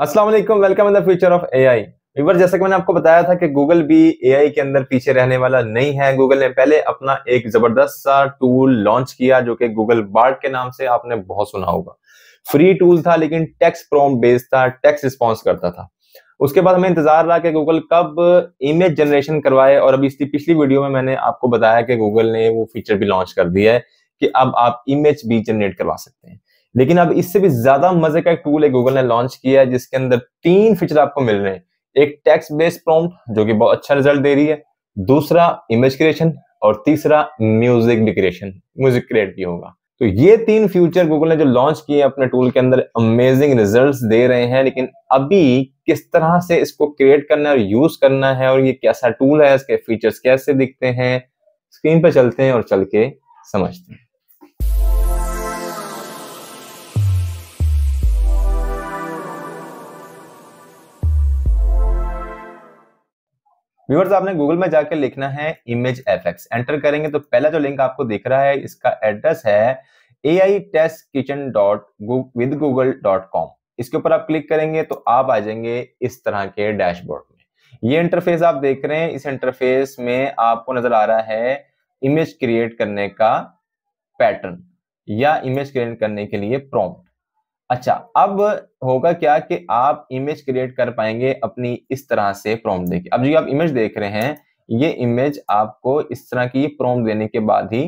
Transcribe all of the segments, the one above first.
अस्सलाम वालेकुम welcome in the future of AI viewer जैसा कि मैंने आपको बताया था कि गूगल भी एआई के अंदर पीछे रहने वाला नहीं है गूगल ने पहले अपना एक जबरदस्त सा टूल लॉन्च किया जो कि गूगल बार्ट के नाम से आपने बहुत सुना होगा फ्री टूल था लेकिन टेक्स्ट प्रॉम्प्ट बेस्ड था टेक्स्ट रिस्पॉन्स करता था उसके बाद हमें इंतजार रहा कि गूगल कब इमेज जनरेशन करवाए और अभी इसकी पिछली वीडियो में मैंने आपको बताया कि गूगल ने वो फीचर भी लॉन्च कर दिया है कि अब आप इमेज भी जनरेट करवा सकते हैं लेकिन अब इससे भी ज्यादा मजे का एक टूल है गूगल ने लॉन्च किया है जिसके अंदर तीन फीचर आपको मिल रहे हैं एक टेक्स बेस्ड प्रॉम जो कि बहुत अच्छा रिजल्ट दे रही है दूसरा इमेज क्रिएशन और तीसरा म्यूजिक भी क्रिएशन म्यूजिक क्रिएट भी होगा तो ये तीन फ्यूचर गूगल ने जो लॉन्च किए अपने टूल के अंदर अमेजिंग रिजल्ट्स दे रहे हैं लेकिन अभी किस तरह से इसको क्रिएट करना है और यूज करना है और ये कैसा टूल है इसके फीचर्स कैसे दिखते हैं स्क्रीन पर चलते हैं और चल के समझते हैं व्यूवर्स आपने गूगल में जाकर लिखना है इमेज एफ एंटर करेंगे तो पहला जो लिंक आपको दिख रहा है इसका एड्रेस है A I test kitchen dot with Google dot com इसके ऊपर आप क्लिक करेंगे तो आप आ जाएंगे इस तरह के डैशबोर्ड में ये इंटरफेस आप देख रहे हैं इस इंटरफेस में आपको नजर आ रहा है इमेज क्रिएट करने का पैटर्न या इमेज क्रिएट करने के लिए प्रॉम्प्ट अच्छा अब होगा क्या कि आप इमेज क्रिएट कर पाएंगे अपनी इस तरह से प्रॉम्प्ट देके अब जो आप इमेज देख रहे हैं ये इमेज आपको इस तरह की प्रॉम्प्ट देने के बाद ही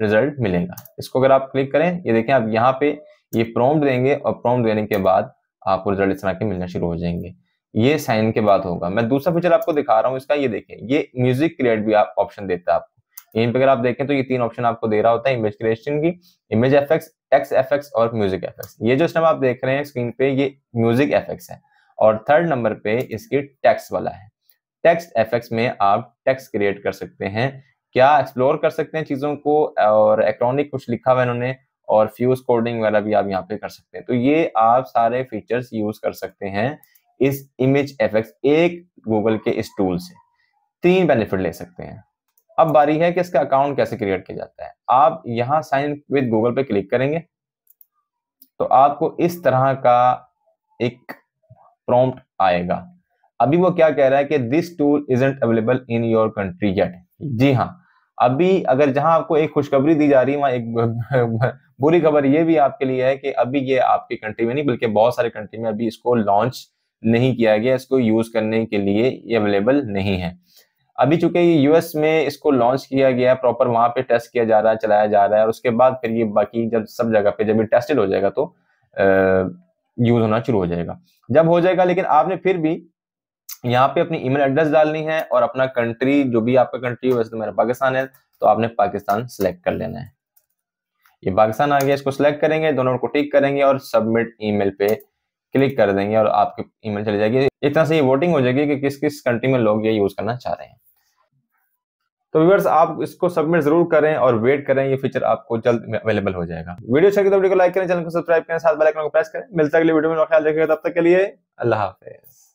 रिजल्ट मिलेगा इसको अगर आप क्लिक करें ये देखें आप यहाँ पे ये प्रॉम्प्ट देंगे और प्रॉम्प्ट देने के बाद आपको रिजल्ट इस तरह के मिलना शुरू हो जाएंगे ये साइन के बाद होगा मैं दूसरा फीचर आपको दिखा रहा हूँ इसका ये देखें ये म्यूजिक क्रिएट भी आप ऑप्शन देता है आपको यहीं पर अगर आप देखें तो ये तीन ऑप्शन आपको दे रहा होता है इमेज क्रिएशन की इमेज एफेक्ट एक्स एफेक्ट्स और म्यूजिक एफेक्स ये जो स्टेप आप देख रहे हैं स्क्रीन पे ये म्यूजिक एफेक्ट्स है और थर्ड नंबर पे इसकी टेक्स वाला है टेक्स्ट एफेक्ट्स में आप टेक्स्ट क्रिएट कर सकते हैं क्या एक्सप्लोर कर सकते हैं चीज़ों को और इलेक्ट्रॉनिक कुछ लिखा हुआ इन्होंने और फ्यूज कोडिंग वगैरह भी आप यहाँ पे कर सकते हैं तो ये आप सारे फीचर्स यूज कर सकते हैं इस इमेज एफेक्ट्स एक गूगल के इस टूल से तीन बेनिफिट ले सकते हैं अब बारी है कि इसका अकाउंट कैसे क्रिएट किया जाता है आप यहाँ साइन विद गूगल पे क्लिक करेंगे तो आपको इस तरह का एक प्रॉम्प्ट आएगा अभी वो क्या कह रहा है कि this tool isn't available in your country yet जी हाँ अभी अगर जहां आपको एक खुशखबरी दी जा रही है वहां एक बुरी खबर ये भी आपके लिए है कि अभी ये आपकी कंट्री में नहीं बल्कि बहुत सारे कंट्री में अभी इसको लॉन्च नहीं किया गया इसको यूज करने के लिए ये अवेलेबल नहीं है अभी चूंकि यूएस में इसको लॉन्च किया गया है प्रॉपर वहां पे टेस्ट किया जा रहा है चलाया जा रहा है और उसके बाद फिर ये बाकी जब सब जगह पे जब ये टेस्टेड हो जाएगा तो यूज होना शुरू हो जाएगा जब हो जाएगा लेकिन आपने फिर भी यहाँ पे अपनी ईमेल एड्रेस डालनी है और अपना कंट्री जो भी आपका कंट्री वैसे तो मेरा पाकिस्तान है तो आपने पाकिस्तान सेलेक्ट कर लेना है ये पाकिस्तान आ गया इसको सिलेक्ट करेंगे दोनों को टिक करेंगे और सबमिट ईमेल पे क्लिक कर देंगे और आपकी ईमेल चली जाएगी इतना से ये वोटिंग हो जाएगी कि किस किस कंट्री में लोग ये यूज करना चाह रहे हैं तो व्यवर्स आप इसको सबमिट जरूर करें और वेट करें ये फीचर आपको जल्द अवेलेबल हो जाएगा वीडियो चाहिए तो वीडियो को लाइक करें चैनल को सब्सक्राइब करें साथ बेल आइकन को प्रेस करें मिलता है अगले वीडियो में ख्याल रखिएगा तब तक के लिए अल्लाह हाफिज़